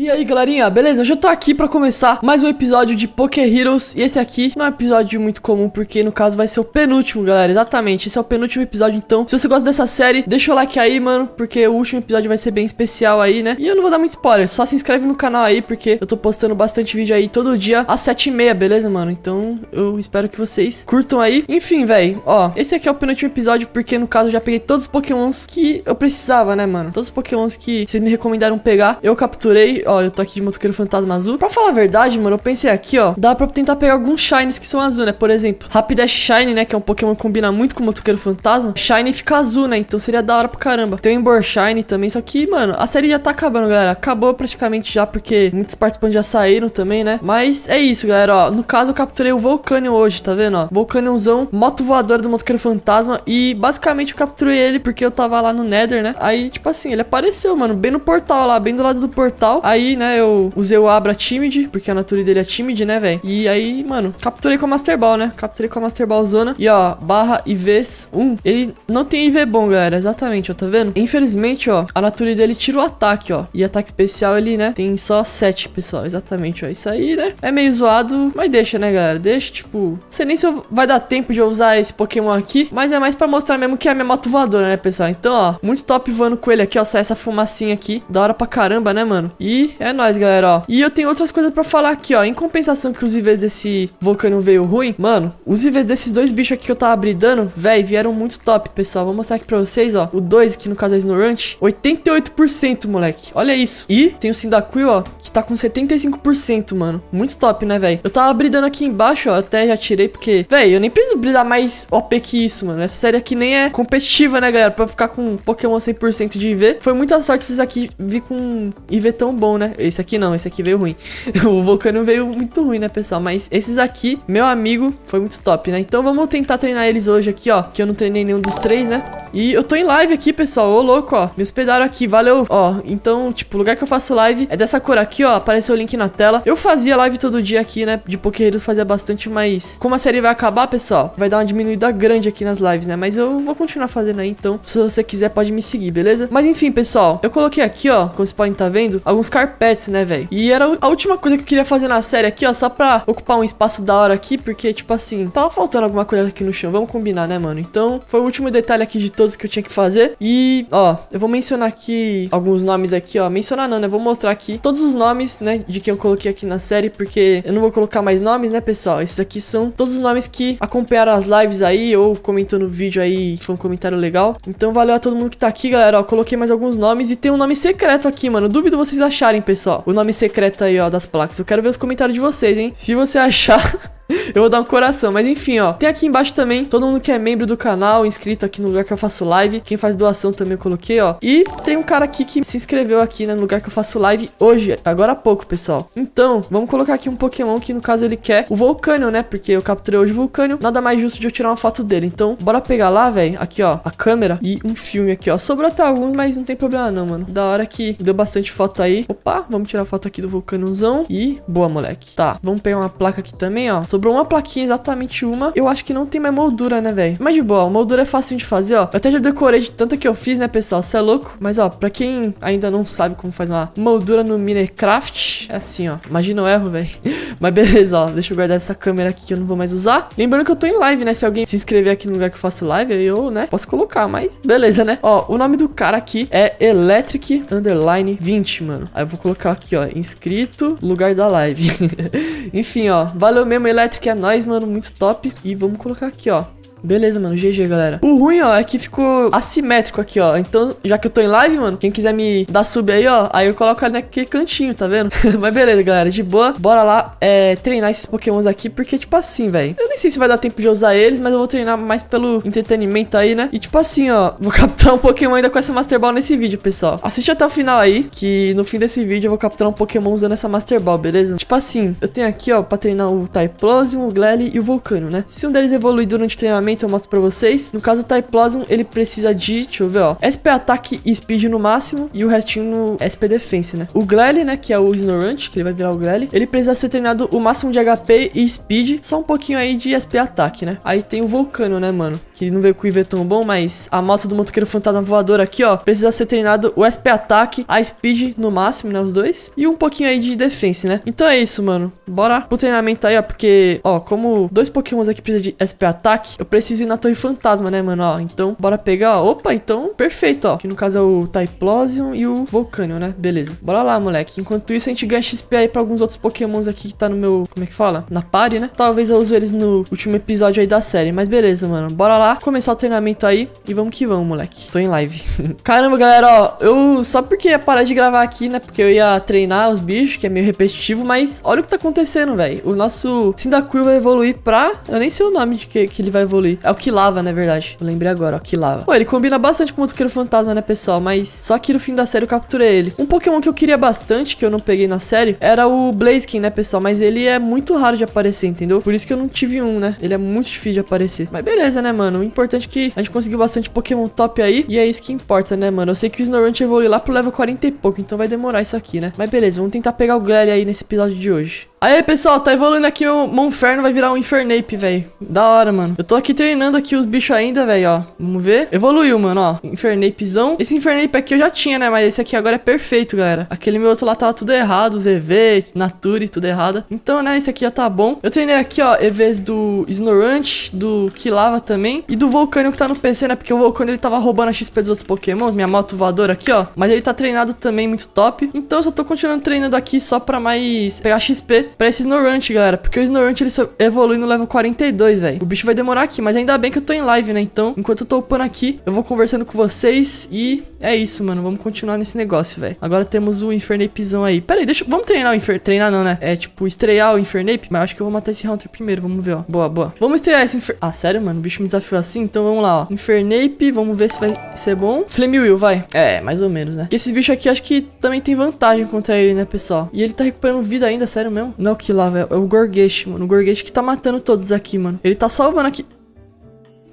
E aí galerinha, beleza? Hoje eu tô aqui pra começar mais um episódio de Poké Heroes E esse aqui não é um episódio muito comum porque no caso vai ser o penúltimo, galera Exatamente, esse é o penúltimo episódio então Se você gosta dessa série, deixa o like aí, mano Porque o último episódio vai ser bem especial aí, né? E eu não vou dar muito spoiler, só se inscreve no canal aí Porque eu tô postando bastante vídeo aí todo dia às sete e meia, beleza, mano? Então eu espero que vocês curtam aí Enfim, velho, ó Esse aqui é o penúltimo episódio porque no caso eu já peguei todos os pokémons que eu precisava, né, mano? Todos os pokémons que vocês me recomendaram pegar, eu capturei Ó, eu tô aqui de motoqueiro fantasma azul. Pra falar a verdade, mano, eu pensei aqui, ó. Dá pra tentar pegar alguns shines que são azul, né? Por exemplo, Rapidash Shine, né? Que é um Pokémon que combina muito com motoqueiro fantasma. Shine fica azul, né? Então seria da hora pra caramba. Tem o Embor Shine também. Só que, mano, a série já tá acabando, galera. Acabou praticamente já, porque muitos participantes já saíram também, né? Mas é isso, galera, ó. No caso, eu capturei o Volcanion hoje, tá vendo, ó? Volcanionzão, moto voadora do motoqueiro fantasma. E basicamente eu capturei ele porque eu tava lá no Nether, né? Aí, tipo assim, ele apareceu, mano, bem no portal lá, bem do lado do portal. Aí Aí, né, eu usei o Abra Timid, porque a natureza dele é Timid, né, velho? E aí, mano, capturei com a Master Ball, né? Capturei com a Master Ball zona. E, ó, barra IVs 1. Ele não tem IV bom, galera, exatamente, ó, tá vendo? Infelizmente, ó, a natureza dele tira o ataque, ó. E ataque especial ele, né, tem só 7, pessoal, exatamente, ó. Isso aí, né, é meio zoado, mas deixa, né, galera? Deixa, tipo, não sei nem se eu... vai dar tempo de eu usar esse Pokémon aqui, mas é mais pra mostrar mesmo que é a minha moto voadora, né, pessoal? Então, ó, muito top voando com ele aqui, ó, sai essa fumacinha aqui. Da hora pra caramba, né, mano? E é nóis, galera, ó. E eu tenho outras coisas pra falar aqui, ó. Em compensação que os IVs desse vulcano veio ruim, mano, os IVs desses dois bichos aqui que eu tava bridando, velho, vieram muito top, pessoal. Vou mostrar aqui pra vocês, ó. O 2, que no caso é o Snorunt, 88%, moleque. Olha isso. E tem o Sindacuil, ó, que tá com 75%, mano. Muito top, né, velho? Eu tava bridando aqui embaixo, ó. Até já tirei, porque, velho, eu nem preciso bridar mais OP que isso, mano. Essa série aqui nem é competitiva, né, galera? Pra ficar com Pokémon 100% de IV. Foi muita sorte esses aqui vir com um IV tão bom bom, né? Esse aqui não, esse aqui veio ruim. o Vulcano veio muito ruim, né, pessoal? Mas esses aqui, meu amigo, foi muito top, né? Então vamos tentar treinar eles hoje aqui, ó. Que eu não treinei nenhum dos três, né? E eu tô em live aqui, pessoal. Ô, louco, ó. Me hospedaram aqui, valeu. Ó, então, tipo, o lugar que eu faço live é dessa cor aqui, ó. Apareceu o link na tela. Eu fazia live todo dia aqui, né? De Pokéreiros fazia bastante, mas como a série vai acabar, pessoal, vai dar uma diminuída grande aqui nas lives, né? Mas eu vou continuar fazendo aí, então, se você quiser, pode me seguir, beleza? Mas enfim, pessoal, eu coloquei aqui, ó, como vocês podem estar tá vendo, alguns carpetes, né, velho? E era a última coisa que eu queria fazer na série aqui, ó, só pra ocupar um espaço da hora aqui, porque, tipo assim, tava faltando alguma coisa aqui no chão. Vamos combinar, né, mano? Então, foi o último detalhe aqui de todos que eu tinha que fazer. E, ó, eu vou mencionar aqui alguns nomes aqui, ó. Mencionar não, né? Eu vou mostrar aqui todos os nomes, né? De quem eu coloquei aqui na série, porque eu não vou colocar mais nomes, né, pessoal? Esses aqui são todos os nomes que acompanharam as lives aí ou comentou no vídeo aí, foi um comentário legal. Então valeu a todo mundo que tá aqui, galera. Ó, coloquei mais alguns nomes e tem um nome secreto aqui, mano. Duvido vocês acharem, pessoal. O nome secreto aí, ó, das placas. Eu quero ver os comentários de vocês, hein? Se você achar... eu vou dar um coração. Mas enfim, ó. Tem aqui embaixo também todo mundo que é membro do canal, inscrito aqui no lugar que eu faço live. Quem faz doação também eu coloquei, ó. E tem um cara aqui que se inscreveu aqui né, no lugar que eu faço live hoje, agora há pouco, pessoal. Então, vamos colocar aqui um Pokémon que no caso ele quer o Vulcânio, né? Porque eu capturei hoje o Vulcânio. Nada mais justo de eu tirar uma foto dele. Então, bora pegar lá, velho. Aqui, ó. A câmera e um filme aqui, ó. Sobrou até alguns, mas não tem problema não, mano. Da hora que deu bastante foto aí. Opa, vamos tirar a foto aqui do Vulcâniozão. E boa, moleque. Tá, vamos pegar uma placa aqui também, ó. Sobrou um uma plaquinha, exatamente uma. Eu acho que não tem mais moldura, né, velho? Mas de boa, moldura é fácil de fazer, ó. Eu até já decorei de tanta que eu fiz, né, pessoal? Você é louco? Mas, ó, pra quem ainda não sabe como faz uma moldura no Minecraft, é assim, ó. Imagina o erro, velho. Mas beleza, ó. Deixa eu guardar essa câmera aqui que eu não vou mais usar. Lembrando que eu tô em live, né? Se alguém se inscrever aqui no lugar que eu faço live, aí eu, né, posso colocar, mas beleza, né? Ó, o nome do cara aqui é Electric Underline 20, mano. Aí eu vou colocar aqui, ó, inscrito, lugar da live. Enfim, ó. Valeu mesmo, Electric que é nóis, mano, muito top. E vamos colocar aqui, ó, Beleza, mano. GG, galera. O ruim, ó, é que ficou assimétrico aqui, ó. Então, já que eu tô em live, mano, quem quiser me dar sub aí, ó, aí eu coloco ali naquele cantinho, tá vendo? Mas beleza, galera. De boa. Bora lá é, treinar esses pokémons aqui, porque, tipo assim, velho. Eu nem sei se vai dar tempo de usar eles, mas eu vou treinar mais pelo entretenimento aí, né? E, tipo assim, ó, vou capturar um pokémon ainda com essa Master Ball nesse vídeo, pessoal. Assiste até o final aí, que no fim desse vídeo eu vou capturar um pokémon usando essa Master Ball, beleza? Tipo assim, eu tenho aqui, ó, pra treinar o Typlosion, o Glalie e o Volcano, né? Se um deles evoluir durante o treinamento, treinamento eu mostro pra vocês. No caso o Typlasm, ele precisa de, deixa eu ver, ó, SP ataque e speed no máximo e o restinho no SP defense, né? O Glalie né, que é o Ignorant que ele vai virar o Glalie ele precisa ser treinado o máximo de HP e speed, só um pouquinho aí de SP ataque, né? Aí tem o Vulcano, né, mano? que não veio com o IV tão bom, mas a moto do motoqueiro fantasma voador aqui, ó, precisa ser treinado o SP ataque, a speed no máximo, né, os dois, e um pouquinho aí de defense, né? Então é isso, mano. Bora pro treinamento aí, ó, porque, ó, como dois pokémons aqui precisa de SP ataque, eu preciso ir na torre fantasma, né, mano, ó, então bora pegar, ó, opa, então, perfeito, ó, que no caso é o Typlosion e o Volcanion, né, beleza. Bora lá, moleque. Enquanto isso, a gente ganha XP aí pra alguns outros pokémons aqui que tá no meu, como é que fala? Na party, né? Talvez eu use eles no último episódio aí da série, mas beleza, mano, bora lá lá, começar o treinamento aí e vamos que vamos, moleque. Tô em live. Caramba, galera, ó, eu só porque ia é parar de gravar aqui, né, porque eu ia treinar os bichos, que é meio repetitivo, mas olha o que tá acontecendo, velho. O nosso Sindacuil vai evoluir pra... Eu nem sei o nome de que, que ele vai evoluir. É o Quilava, na né, verdade. Eu lembrei agora, ó, Quilava. Pô, ele combina bastante com o Motoqueiro Fantasma, né, pessoal, mas só que no fim da série eu capturei ele. Um Pokémon que eu queria bastante, que eu não peguei na série, era o Blaziken, né, pessoal, mas ele é muito raro de aparecer, entendeu? Por isso que eu não tive um, né? Ele é muito difícil de aparecer. Mas beleza, né, mano? mano. O importante é que a gente conseguiu bastante Pokémon top aí. E é isso que importa, né, mano? Eu sei que o Snorunt evolui lá pro level 40 e pouco. Então vai demorar isso aqui, né? Mas beleza, vamos tentar pegar o Glare aí nesse episódio de hoje. Aí, pessoal, tá evoluindo aqui meu Monferno, vai virar um Infernape, velho. Da hora, mano. Eu tô aqui treinando aqui os bichos ainda, velho, ó. Vamos ver? Evoluiu, mano, ó. Infernapezão. Esse Infernape aqui eu já tinha, né? Mas esse aqui agora é perfeito, galera. Aquele meu outro lá tava tudo errado, os EV, Nature, tudo errado. Então, né, esse aqui já tá bom. Eu treinei aqui, ó, EVs do Snorunt, do Kilava também. E do Volcano que tá no PC, né? Porque o Volcano, ele tava roubando a XP dos outros Pokémon. Minha moto voadora aqui, ó. Mas ele tá treinado também, muito top. Então, eu só tô continuando treinando aqui só pra mais pegar XP morrer pra esse Snorunt, galera. Porque o Snorunt, ele só evolui no level 42, velho. O bicho vai demorar aqui, mas ainda bem que eu tô em live, né? Então, enquanto eu tô upando aqui, eu vou conversando com vocês e é isso, mano. Vamos continuar nesse negócio, velho. Agora temos o Infernapezão aí. Pera aí, deixa... Vamos treinar o Infernape. Treinar não, né? É, tipo, estrear o Infernape. Mas acho que eu vou matar esse Hunter primeiro. Vamos ver, ó. Boa, boa. Vamos estrear esse Infer... Ah, sério, mano? O bicho me desafiou assim? Então, vamos lá, ó. Infernape. Vamos ver se vai ser bom. Will, vai. É, mais ou menos, né? Porque esses bichos aqui, acho que também tem vantagem contra ele, né, pessoal? E ele tá recuperando vida ainda, sério mesmo? Não é o velho, é o Gorgesh, mano. O Gorgesh que tá matando todos aqui, mano. Ele tá salvando aqui.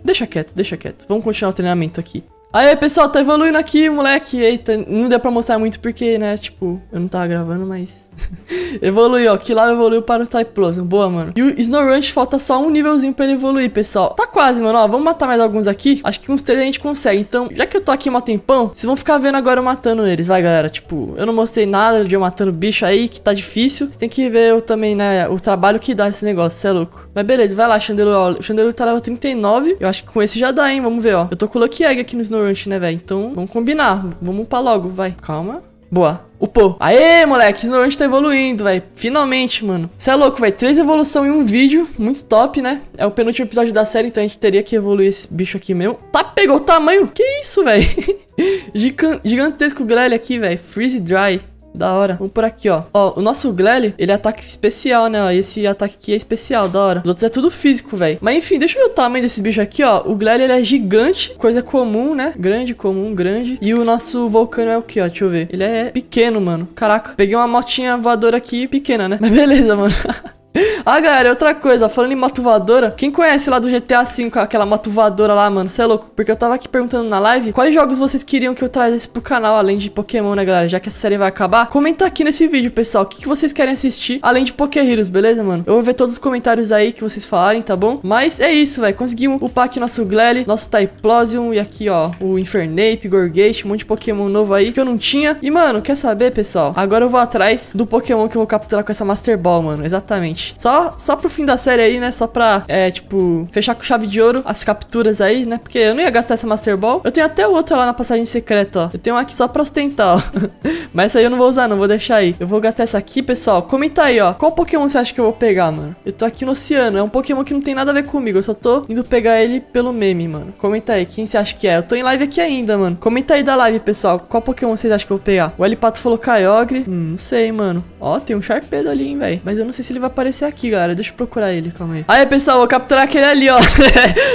Deixa quieto, deixa quieto. Vamos continuar o treinamento aqui. Aí, pessoal, tá evoluindo aqui, moleque. Eita, não deu pra mostrar muito porque, né, tipo, eu não tava gravando, mas... evoluiu, ó. Que lá evoluiu para o Type Plus. Boa, mano. E o Snow Ranch falta só um nívelzinho pra ele evoluir, pessoal. Tá quase, mano. Ó, vamos matar mais alguns aqui. Acho que uns três a gente consegue. Então, já que eu tô aqui um tempão, vocês vão ficar vendo agora eu matando eles, vai, galera? Tipo, eu não mostrei nada de eu matando bicho aí, que tá difícil. Você tem que ver eu também, né, o trabalho que dá esse negócio, cê é louco. Mas beleza, vai lá, Chandelier. o Xandelo tá level 39. Eu acho que com esse já dá, hein? Vamos ver, ó. Eu tô com o Lucky Egg aqui no Snow né, velho? Então, vamos combinar. Vamos upar logo, vai. Calma. Boa. Upou. Aê, moleque, Snowrunch tá evoluindo, velho. Finalmente, mano. Você é louco, velho. Três evolução em um vídeo. Muito top, né? É o penúltimo episódio da série, então a gente teria que evoluir esse bicho aqui mesmo. Tá, pegou o tamanho? Que isso, velho? Gigantesco grelha aqui, velho. Freeze Dry. Da hora. Vamos por aqui, ó. Ó, o nosso Glele, ele é ataque especial, né? Ó, esse ataque aqui é especial, da hora. Os outros é tudo físico, velho. Mas enfim, deixa eu ver o tamanho desse bicho aqui, ó. O Glele, ele é gigante, coisa comum, né? Grande, comum, grande. E o nosso Vulcano é o que, ó? Deixa eu ver. Ele é pequeno, mano. Caraca, peguei uma motinha voadora aqui pequena, né? Mas beleza, mano. Ah, galera, outra coisa, falando em matuvadora, quem conhece lá do GTA V aquela matuvadora lá, mano? Você é louco? Porque eu tava aqui perguntando na live quais jogos vocês queriam que eu trazesse pro canal, além de Pokémon, né, galera? Já que essa série vai acabar, comenta aqui nesse vídeo, pessoal, o que, que vocês querem assistir, além de Poké Heroes, beleza, mano? Eu vou ver todos os comentários aí que vocês falarem, tá bom? Mas é isso, velho. Conseguimos upar aqui nosso Glele, nosso Typlosion e aqui, ó, o Infernape, Gorgate, um monte de Pokémon novo aí que eu não tinha. E, mano, quer saber, pessoal? Agora eu vou atrás do Pokémon que eu vou capturar com essa Master Ball, mano. Exatamente. Só só, pro fim da série aí, né? Só pra, é, tipo, fechar com chave de ouro as capturas aí, né? Porque eu não ia gastar essa Master Ball. Eu tenho até outra lá na passagem secreta, ó. Eu tenho uma aqui só pra ostentar, ó. Mas essa aí eu não vou usar, não. Vou deixar aí. Eu vou gastar essa aqui, pessoal. Comenta aí, ó. Qual Pokémon você acha que eu vou pegar, mano? Eu tô aqui no oceano. É um Pokémon que não tem nada a ver comigo. Eu só tô indo pegar ele pelo meme, mano. Comenta aí. Quem você acha que é? Eu tô em live aqui ainda, mano. Comenta aí da live, pessoal. Qual Pokémon vocês acham que eu vou pegar? O Elipato falou Kyogre. Hum, não sei, mano. Ó, tem um Sharpedo ali, hein, velho. Mas eu não sei se ele vai aparecer aqui aqui, galera. Deixa eu procurar ele, calma aí. Aí, pessoal, vou capturar aquele ali, ó.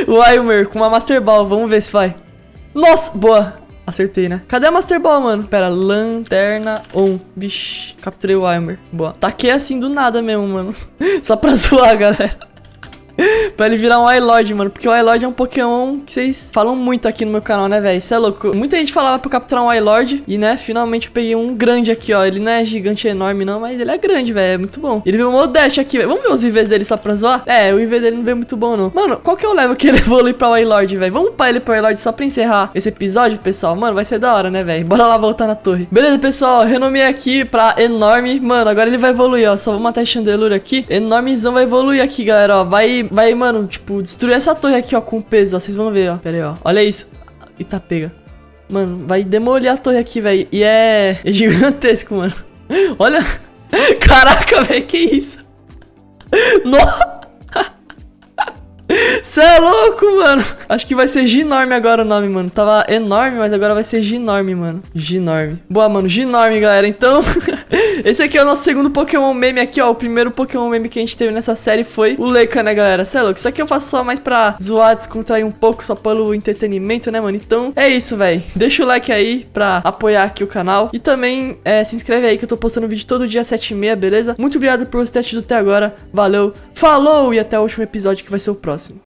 o aymer com uma Master Ball. Vamos ver se vai. Nossa, boa. Acertei, né? Cadê a Master Ball, mano? Pera, lanterna on. Vixe, capturei o aymer Boa. Taquei assim do nada mesmo, mano. Só pra zoar, galera. pra ele virar um Ilod, mano. Porque o Ilod é um Pokémon que vocês falam muito aqui no meu canal, né, velho? Isso é louco. Muita gente falava pra eu capturar um Ilord. E, né, finalmente eu peguei um grande aqui, ó. Ele não é gigante é enorme, não, mas ele é grande, velho. É muito bom. Ele veio um Modash aqui, velho. Vamos ver os IVs dele só pra zoar? É, o IV dele não veio muito bom, não. Mano, qual que é o level que ele evolui pra Lord velho? Vamos upar ele pra Lord só pra encerrar esse episódio, pessoal. Mano, vai ser da hora, né, velho? Bora lá voltar na torre. Beleza, pessoal. Renomei aqui pra enorme. Mano, agora ele vai evoluir, ó. Só vou matar a Chandelure aqui. Enormezão vai evoluir aqui, galera, ó. Vai Vai, mano, tipo, destruir essa torre aqui, ó, com peso, ó. Vocês vão ver, ó. Pera aí, ó. Olha isso. pega, Mano, vai demolir a torre aqui, velho. E é... é gigantesco, mano. Olha. Caraca, velho, que isso? Nossa. Cê é louco, mano. Acho que vai ser Ginorme agora o nome, mano. Tava enorme, mas agora vai ser Ginorme, mano. Ginorme. Boa, mano. Ginorme, galera. Então, esse aqui é o nosso segundo Pokémon meme aqui, ó. O primeiro Pokémon meme que a gente teve nessa série foi o Leca, né, galera? Cê é louco. Isso aqui eu faço só mais pra zoar, descontrair um pouco, só pelo entretenimento, né, mano? Então, é isso, véi, Deixa o like aí pra apoiar aqui o canal. E também é, se inscreve aí que eu tô postando vídeo todo dia às 7h30, beleza? Muito obrigado por você ter assistido até agora. Valeu, falou e até o último episódio que vai ser o próximo.